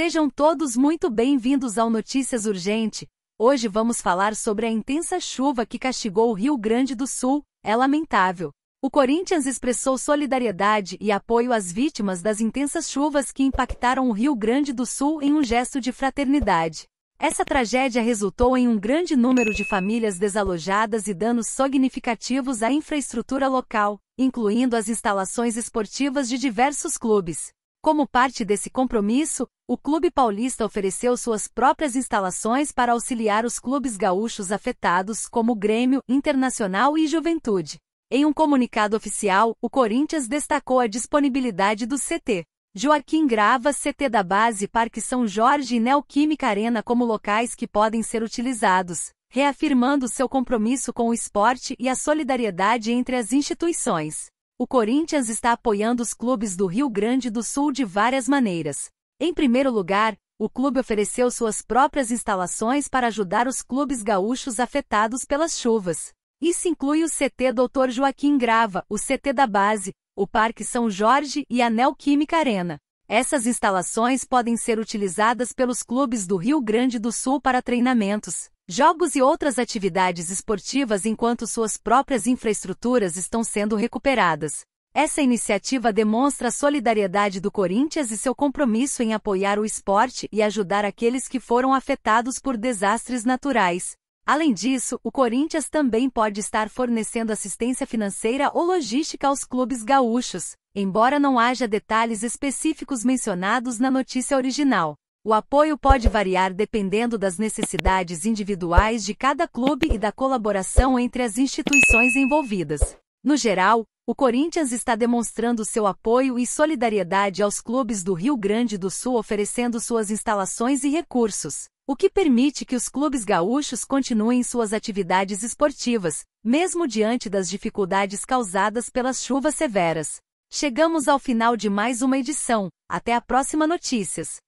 Sejam todos muito bem-vindos ao Notícias Urgente. Hoje vamos falar sobre a intensa chuva que castigou o Rio Grande do Sul. É lamentável. O Corinthians expressou solidariedade e apoio às vítimas das intensas chuvas que impactaram o Rio Grande do Sul em um gesto de fraternidade. Essa tragédia resultou em um grande número de famílias desalojadas e danos significativos à infraestrutura local, incluindo as instalações esportivas de diversos clubes. Como parte desse compromisso, o Clube Paulista ofereceu suas próprias instalações para auxiliar os clubes gaúchos afetados, como Grêmio, Internacional e Juventude. Em um comunicado oficial, o Corinthians destacou a disponibilidade do CT. Joaquim Grava, CT da Base Parque São Jorge e Neoquímica Arena como locais que podem ser utilizados, reafirmando seu compromisso com o esporte e a solidariedade entre as instituições. O Corinthians está apoiando os clubes do Rio Grande do Sul de várias maneiras. Em primeiro lugar, o clube ofereceu suas próprias instalações para ajudar os clubes gaúchos afetados pelas chuvas. Isso inclui o CT Dr. Joaquim Grava, o CT da Base, o Parque São Jorge e a Neoquímica Arena. Essas instalações podem ser utilizadas pelos clubes do Rio Grande do Sul para treinamentos, jogos e outras atividades esportivas enquanto suas próprias infraestruturas estão sendo recuperadas. Essa iniciativa demonstra a solidariedade do Corinthians e seu compromisso em apoiar o esporte e ajudar aqueles que foram afetados por desastres naturais. Além disso, o Corinthians também pode estar fornecendo assistência financeira ou logística aos clubes gaúchos, embora não haja detalhes específicos mencionados na notícia original. O apoio pode variar dependendo das necessidades individuais de cada clube e da colaboração entre as instituições envolvidas. No geral, o Corinthians está demonstrando seu apoio e solidariedade aos clubes do Rio Grande do Sul oferecendo suas instalações e recursos, o que permite que os clubes gaúchos continuem suas atividades esportivas, mesmo diante das dificuldades causadas pelas chuvas severas. Chegamos ao final de mais uma edição. Até a próxima notícias.